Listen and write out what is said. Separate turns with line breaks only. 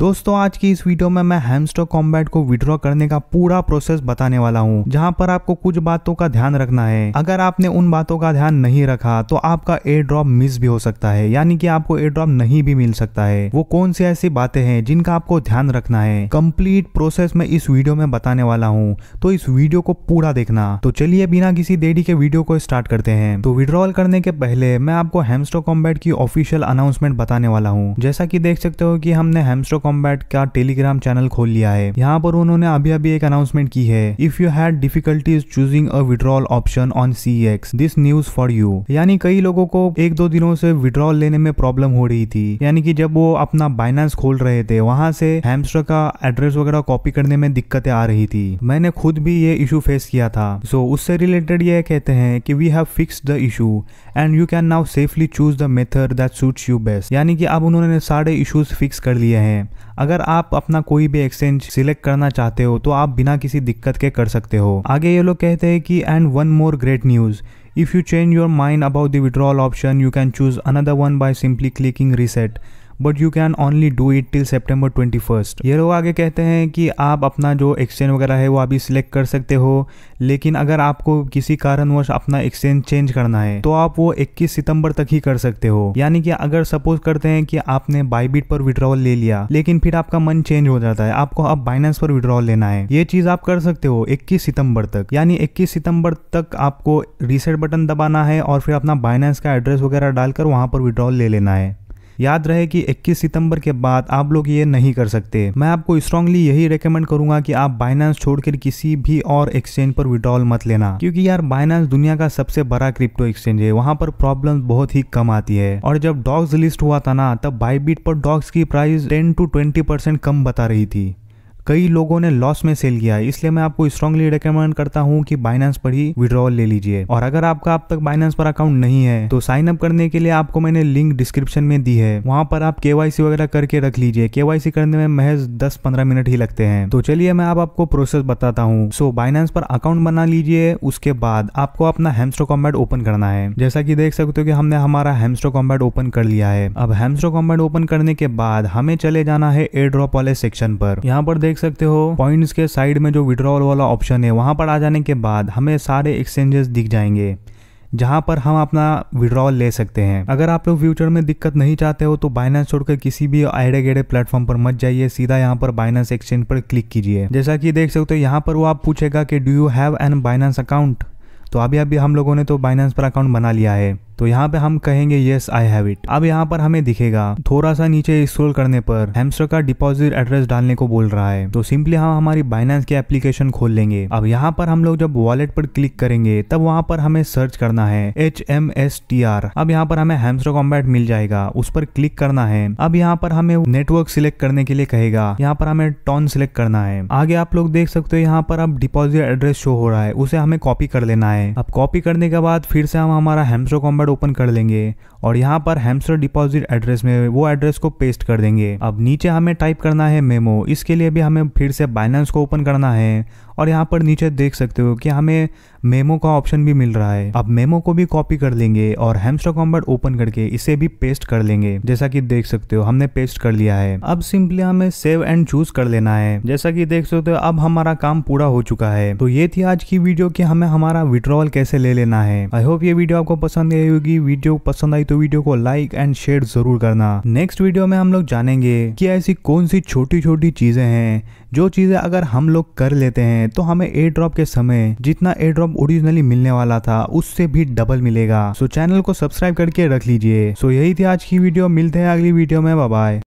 दोस्तों आज की इस वीडियो में मैं हेमस्टॉक कॉम्बैट को विड्रॉ करने का पूरा प्रोसेस बताने वाला हूँ जहाँ पर आपको कुछ बातों का ध्यान रखना है अगर आपने उन बातों का ध्यान नहीं रखा तो आपका एयर ड्रॉप मिस भी हो सकता है यानी कि आपको एयर ड्रॉप नहीं भी मिल सकता है वो कौन सी ऐसी बातें हैं जिनका आपको ध्यान रखना है कम्प्लीट प्रोसेस मैं इस वीडियो में बताने वाला हूँ तो इस वीडियो को पूरा देखना तो चलिए बिना किसी देरी के वीडियो को स्टार्ट करते हैं तो विड्रॉल करने के पहले मैं आपको हेमस्टो कॉम्बैट की ऑफिशियल अनाउंसमेंट बताने वाला हूँ जैसा की देख सकते हो की हमने हेमस्टो कॉम्बैट का टेलीग्राम चैनल खोल लिया है यहाँ पर उन्होंने अभी अभी एक अनाउंसमेंट की है if you had difficulties choosing a withdrawal option on CEX this news for you यानी कई लोगों को एक दो दिनों से विड्रॉल लेने में प्रॉब्लम हो रही थी यानी कि जब वो अपना बाइनेंस खोल रहे थे वहां से हैमस्टर का एड्रेस वगैरह कॉपी करने में दिक्कतें आ रही थी मैंने खुद भी ये इशू फेस किया था सो so, उससे रिलेटेड ये कहते हैं कि we have fix the issue and you can now safely choose the method that suits you best यानी कि अब उन्होंने सारे इशूज फिक्स कर लिए हैं अगर आप अपना कोई भी एक्सचेंज सिलेक्ट करना चाहते हो तो आप बिना किसी दिक्कत के कर सकते हो आगे ये लोग कहते हैं कि and one more great news if you change your mind about the withdrawal option you can choose another one by simply clicking reset but you can only do it till September twenty first ये लोग आगे कहते हैं कि आप अपना जो exchange वगैरह है वो अभी सिलेक्ट कर सकते हो लेकिन अगर आपको किसी कारणवश अपना एक्सचेंज चेंज करना है तो आप वो 21 सितंबर तक ही कर सकते हो यानी कि अगर सपोज करते हैं कि आपने बाईबीट पर विड्रॉवल ले लिया लेकिन फिर आपका मन चेंज हो जाता है आपको अब बाइनेंस पर विड्रॉवल लेना है ये चीज आप कर सकते हो 21 सितंबर तक यानी 21 सितंबर तक आपको रीसेट बटन दबाना है और फिर अपना बाइनेंस का एड्रेस वगैरह डालकर वहां पर विड्रॉवल ले लेना है याद रहे कि 21 सितंबर के बाद आप लोग ये नहीं कर सकते मैं आपको स्ट्रांगली यही रिकमेंड करूंगा कि आप बाइनांस छोड़कर किसी भी और एक्सचेंज पर विड्रॉल मत लेना क्योंकि यार बाइनांस दुनिया का सबसे बड़ा क्रिप्टो एक्सचेंज है वहां पर प्रॉब्लम बहुत ही कम आती है और जब डॉग्स लिस्ट हुआ था ना तब बाईबीट पर डॉग्स की price ten to twenty percent कम बता रही थी कई लोगों ने लॉस में सेल किया है इसलिए मैं आपको स्ट्रांगली रिकमेंड करता हूँ कि बाइनेंस पर ही विड्रॉल ले लीजिए और अगर आपका अब तक बाइनेंस पर अकाउंट नहीं है तो साइन अप करने के लिए आपको मैंने लिंक डिस्क्रिप्शन में दी है वहां पर आप केवाईसी वगैरह करके रख लीजिए केवाईसी करने में महज दस पंद्रह मिनट ही लगते हैं तो चलिए मैं आप आपको प्रोसेस बताता हूँ सो बाइनेंस पर अकाउंट बना लीजिए उसके बाद आपको अपना हेमस्ट्रो कॉम्बैट ओपन करना है जैसा कि देख सकते हो कि हमने हमारा हेमस्ट्रो कॉम्बैट ओपन कर लिया है अब हेमस्ट्रो कॉम्बैट ओपन करने के बाद हमें चले जाना है एयर ड्रॉप वाले सेक्शन पर यहाँ पर देख सकते हो पॉइंट्स के साइड में जो विड्रॉल वाला ऑप्शन है वहाँ पर आ जाने के बाद हमें सारे एक्सचेंजेस दिख जाएंगे जहाँ पर हम अपना विड्रॉल ले सकते हैं अगर आप लोग फ्यूचर में दिक्कत नहीं चाहते हो तो बाइनेंस छोड़कर किसी भी आड़े गेड़े प्लेटफॉर्म पर मत जाइए सीधा यहाँ पर बाइनेंस एक्सचेंज पर क्लिक कीजिए जैसा कि देख सकते हो यहाँ पर वो आप पूछेगा कि do you have an Binance account तो अभी अभी हम लोगों ने तो बाइनेंस पर अकाउंट बना लिया है तो यहाँ पे हम कहेंगे येस आई हैव इट अब यहाँ पर हमें दिखेगा थोड़ा सा नीचे स्क्रोल करने पर हेमस्टर का डिपॉजिट एड्रेस डालने को बोल रहा है तो सिंपली हम हमारी बाइनेंस की एप्लीकेशन खोल लेंगे अब यहाँ पर हम लोग जब वॉलेट पर क्लिक करेंगे तब वहाँ पर हमें सर्च करना है H M S T R अब यहाँ पर हमें हेमस्टर कॉम्बैट मिल जाएगा उस पर क्लिक करना है अब यहाँ पर हमें नेटवर्क सिलेक्ट करने के लिए कहेगा यहाँ पर हमें टॉन सिलेक्ट करना है आगे आप लोग देख सकते हो यहाँ पर अब डिपॉजिट एड्रेस शो हो रहा है उसे हमें कॉपी कर लेना है अब कॉपी करने के बाद फिर से हम हमारा हेमस्टर कॉम्बैट ओपन कर लेंगे और यहाँ पर हेम्सर डिपॉजिट एड्रेस में वो एड्रेस को पेस्ट कर देंगे अब नीचे हमें टाइप करना है मेमो इसके लिए भी हमें फिर से बाइनेंस को ओपन करना है और यहाँ पर नीचे देख सकते हो कि हमें मेमो का ऑप्शन भी मिल रहा है अब मेमो को भी कॉपी कर लेंगे और हेमस्टर कॉम्बर ओपन करके इसे भी पेस्ट कर लेंगे जैसा कि देख सकते हो हमने पेस्ट कर लिया है अब सिंपली हमें सेव एंड चूज कर लेना है जैसा कि देख सकते हो अब हमारा काम पूरा हो चुका है तो ये थी आज की वीडियो की हमें हमारा विड्रॉवल कैसे ले लेना है आई होप ये वीडियो आपको पसंद आई होगी वीडियो पसंद आई तो तो वीडियो को लाइक एंड शेयर जरूर करना नेक्स्ट वीडियो में हम लोग जानेंगे कि ऐसी कौन सी छोटी छोटी चीजें हैं जो चीजें अगर हम लोग कर लेते हैं तो हमें एयर ड्रॉप के समय जितना एयर ड्रॉप ओरिजिनली मिलने वाला था उससे भी डबल मिलेगा सो so, चैनल को सब्सक्राइब करके रख लीजिए सो so, यही थी आज की वीडियो मिलते हैं अगली वीडियो में बाय